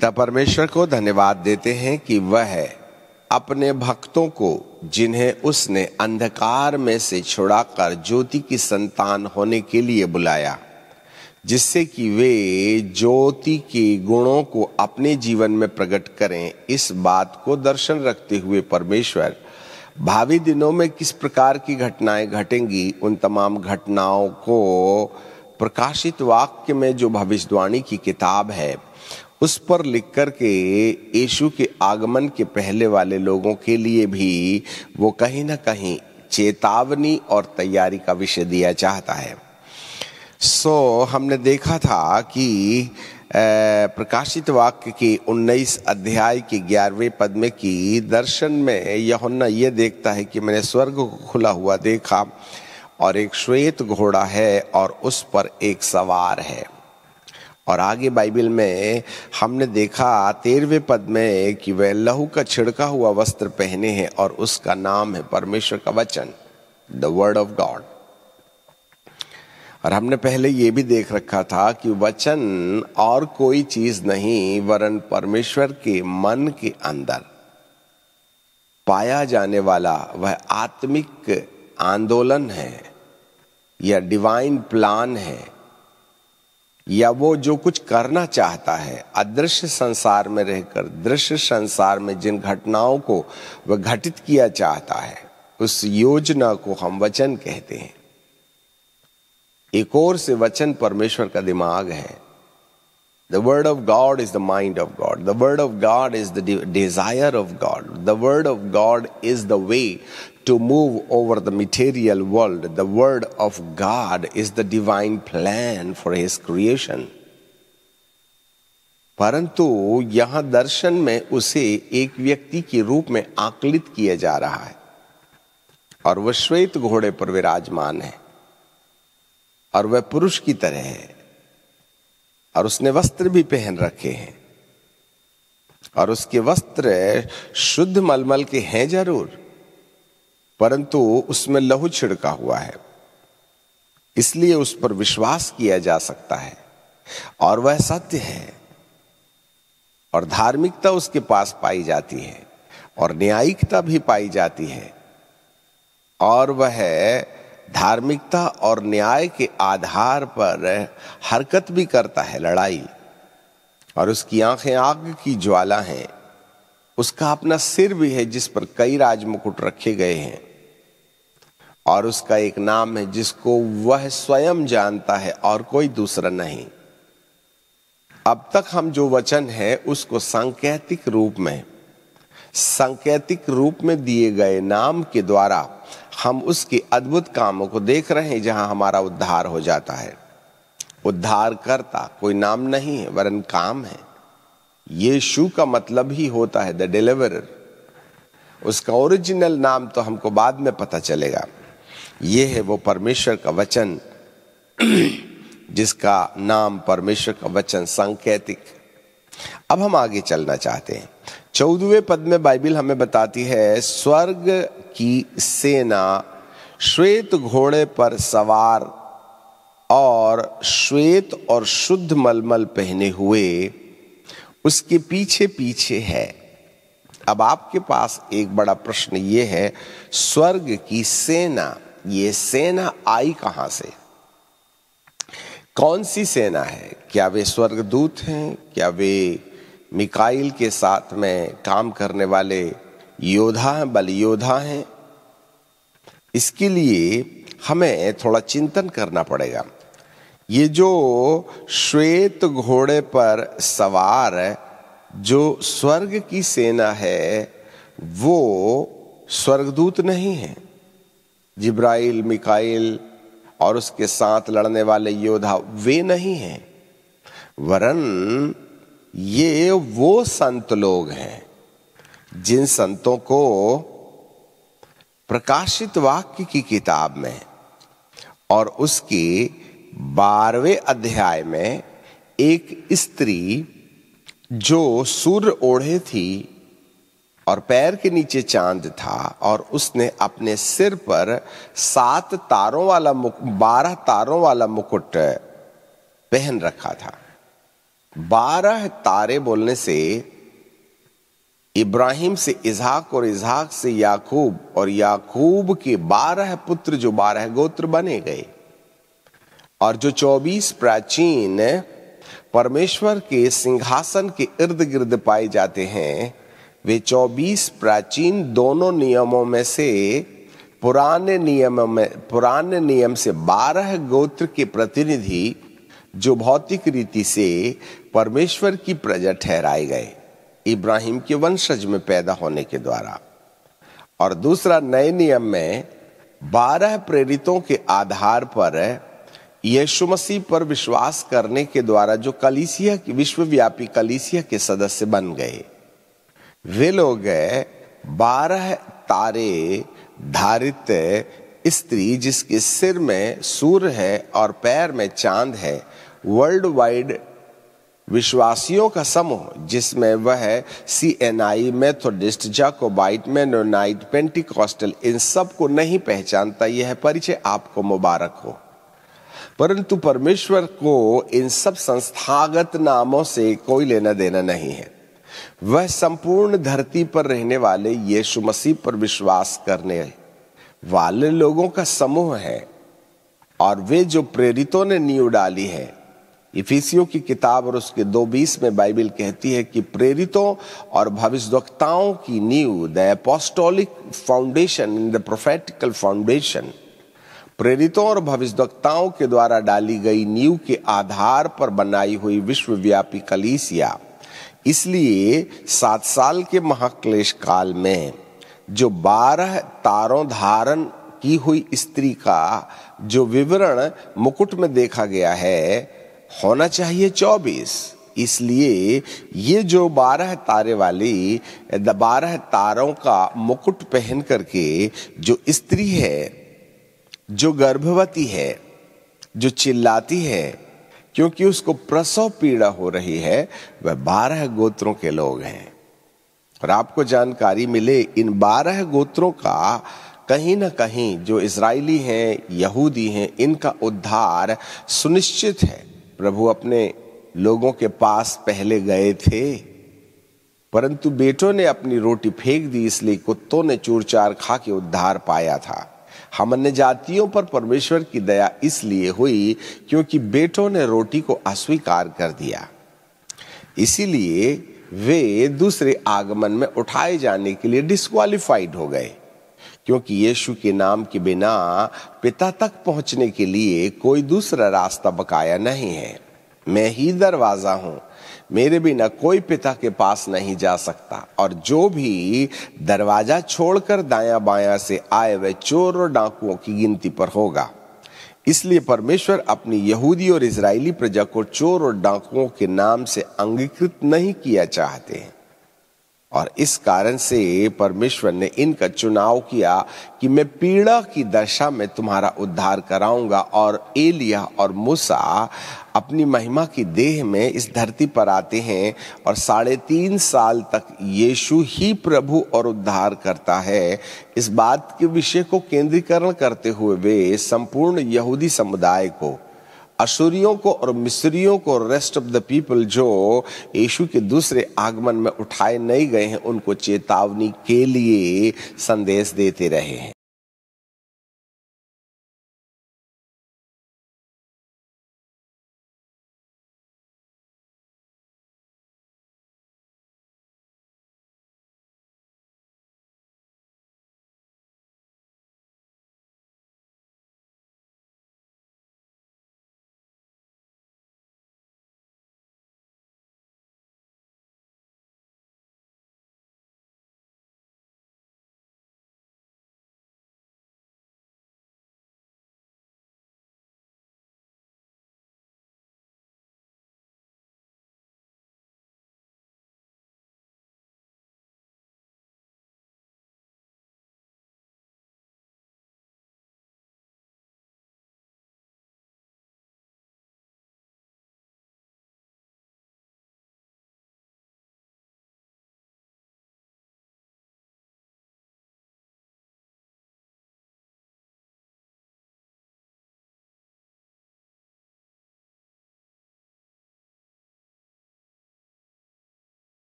पिता परमेश्वर को धन्यवाद देते हैं कि वह अपने भक्तों को जिन्हें उसने अंधकार में से छुड़ाकर ज्योति की संतान होने के लिए बुलाया जिससे कि वे ज्योति के गुणों को अपने जीवन में प्रकट करें इस बात को दर्शन रखते हुए परमेश्वर भावी दिनों में किस प्रकार की घटनाएं घटेंगी उन तमाम घटनाओं को प्रकाशित वाक्य में जो भविष्यवाणी की किताब है उस पर लिख कर के यीशु के आगमन के पहले वाले लोगों के लिए भी वो कहीं ना कहीं चेतावनी और तैयारी का विषय दिया चाहता है सो so, हमने देखा था कि प्रकाशित वाक्य के 19 अध्याय के ग्यारहवें पद में कि दर्शन में यहुन्ना ये देखता है कि मैंने स्वर्ग को खुला हुआ देखा और एक श्वेत घोड़ा है और उस पर एक सवार है और आगे बाइबल में हमने देखा तेरहवें पद में कि वह लहू का छिड़का हुआ वस्त्र पहने हैं और उसका नाम है परमेश्वर का वचन द वर्ड ऑफ गॉड और हमने पहले यह भी देख रखा था कि वचन और कोई चीज नहीं वरन परमेश्वर के मन के अंदर पाया जाने वाला वह आत्मिक आंदोलन है या डिवाइन प्लान है या वो जो कुछ करना चाहता है अदृश्य संसार में रहकर दृश्य संसार में जिन घटनाओं को वह घटित किया चाहता है उस योजना को हम वचन कहते हैं एक और से वचन परमेश्वर का दिमाग है The Word of God is the mind of God. The Word of God is the de- desire of God. The Word of God is the way to move over the material world. The Word of God is the divine plan for His creation. परंतु यहां दर्शन में उसे एक व्यक्ति के रूप में आकलित किया जा रहा है और वह श्वेत घोड़े पर विराजमान है और वह पुरुष की तरह है और उसने वस्त्र भी पहन रखे हैं और उसके वस्त्र शुद्ध मलमल के हैं जरूर परंतु उसमें लहू छिड़का हुआ है इसलिए उस पर विश्वास किया जा सकता है और वह सत्य है और धार्मिकता उसके पास पाई जाती है और न्यायिकता भी पाई जाती है और वह धार्मिकता और न्याय के आधार पर हरकत भी करता है लड़ाई और उसकी आंखें आग की ज्वाला हैं उसका अपना सिर भी है जिस पर कई राजमुकुट रखे गए हैं और उसका एक नाम है जिसको वह स्वयं जानता है और कोई दूसरा नहीं अब तक हम जो वचन है उसको सांकेतिक रूप में सांकेतिक रूप में दिए गए नाम के द्वारा हम उसके अद्भुत कामों को देख रहे हैं जहां हमारा उद्धार हो जाता है उद्धार करता कोई नाम नहीं है वरन काम है यीशु का मतलब ही होता है द डिलीवरर उसका ओरिजिनल नाम तो हमको बाद में पता चलेगा ये है वो परमेश्वर का वचन जिसका नाम परमेश्वर का वचन सांकेतिक अब हम आगे चलना चाहते हैं चौदहवें पद में बाइबिल हमें बताती है स्वर्ग की सेना श्वेत घोड़े पर सवार और श्वेत और शुद्ध मलमल पहने हुए उसके पीछे पीछे है अब आपके पास एक बड़ा प्रश्न ये है स्वर्ग की सेना ये सेना आई कहां से कौन सी सेना है क्या वे स्वर्गदूत हैं क्या वे मिकाइल के साथ में काम करने वाले योद्धा हैं बल योद्धा हैं इसके लिए हमें थोड़ा चिंतन करना पड़ेगा ये जो श्वेत घोड़े पर सवार जो स्वर्ग की सेना है वो स्वर्गदूत नहीं है जिब्राइल मिकाइल और उसके साथ लड़ने वाले योद्धा वे नहीं हैं वरन ये वो संत लोग हैं जिन संतों को प्रकाशित वाक्य की किताब में और उसके बारहवें अध्याय में एक स्त्री जो सूर्य ओढ़े थी और पैर के नीचे चांद था और उसने अपने सिर पर सात तारों वाला बारह तारों वाला मुकुट पहन रखा था बारह तारे बोलने से इब्राहिम से इजहाक और इजहाक से याकूब और याकूब के बारह पुत्र जो बारह गोत्र बने गए और जो चौबीस प्राचीन परमेश्वर के सिंहासन के इर्द गिर्द पाए जाते हैं वे चौबीस प्राचीन दोनों नियमों में से पुराने नियम में पुराने नियम से बारह गोत्र के प्रतिनिधि जो भौतिक रीति से परमेश्वर की प्रजा ठहराए गए इब्राहिम के वंशज में पैदा होने के द्वारा और दूसरा नए नियम में बारह प्रेरितों के आधार पर यीशु मसीह पर विश्वास करने के द्वारा जो कलीसिया की विश्वव्यापी कलीसिया के सदस्य बन गए वे लोग बारह तारे धारित स्त्री जिसके सिर में सूर्य है और पैर में चांद है वर्ल्ड वाइड विश्वासियों का समूह जिसमें वह C N I methodist jacobite mennonite pentecostal इन सब को नहीं पहचानता यह परिचय आपको मुबारक हो परंतु परमेश्वर को इन सब संस्थागत नामों से कोई लेना देना नहीं है वह संपूर्ण धरती पर रहने वाले यीशु मसीह पर विश्वास करने वाले लोगों का समूह है और वे जो प्रेरितों ने नींव डाली है इफिसियों की किताब और उसके दो बीस में बाइबिल कहती है कि प्रेरितों और भविष्यवक्ताओं की नींव the apostolic foundation in the prophetical foundation प्रेरितों और भविष्यवक्ताओं के द्वारा डाली गई नींव के आधार पर बनाई हुई विश्वव्यापी कलीसिया इसलिए सात साल के महाक्लेश काल में जो बारह तारों धारण की हुई स्त्री का जो विवरण मुकुट में देखा गया है होना चाहिए 24 इसलिए ये जो बारह तारे वाली बारह तारों का मुकुट पहन करके जो स्त्री है जो गर्भवती है जो चिल्लाती है क्योंकि उसको प्रसव पीड़ा हो रही है वह बारह गोत्रों के लोग हैं और आपको जानकारी मिले इन बारह गोत्रों का कहीं ना कहीं जो इसराइली हैं यहूदी हैं इनका उद्धार सुनिश्चित है प्रभु अपने लोगों के पास पहले गए थे परंतु बेटों ने अपनी रोटी फेंक दी इसलिए कुत्तों ने चूरचार खा के उद्धार पाया था हम अन्य जातियों पर परमेश्वर की दया इसलिए हुई क्योंकि बेटों ने रोटी को अस्वीकार कर दिया इसीलिए वे दूसरे आगमन में उठाए जाने के लिए डिस्कालीफाइड हो गए क्योंकि यीशु के नाम के बिना पिता तक पहुंचने के लिए कोई दूसरा रास्ता बकाया नहीं है मैं ही दरवाज़ा हूं मेरे बिना कोई पिता के पास नहीं जा सकता और जो भी दरवाज़ा छोड़कर दायां बायां से आए वे चोर और डाकुओं की गिनती पर होगा इसलिए परमेश्वर अपनी यहूदी और इसराइली प्रजा को चोर और डाकुओं के नाम से अंगीकृत नहीं किया चाहते हैं और इस कारण से परमेश्वर ने इनका चुनाव किया कि मैं पीड़ा की दशा में तुम्हारा उद्धार कराऊंगा और एलिया और मूसा अपनी महिमा की देह में इस धरती पर आते हैं और साढ़े तीन साल तक यीशु ही प्रभु और उद्धार करता है इस बात के विषय को केंद्रीकरण करते हुए वे संपूर्ण यहूदी समुदाय को असुरियों को और मिस्रियों को रेस्ट ऑफ द पीपल जो यीशु के दूसरे आगमन में उठाए नहीं गए हैं उनको चेतावनी के लिए संदेश देते रहे हैं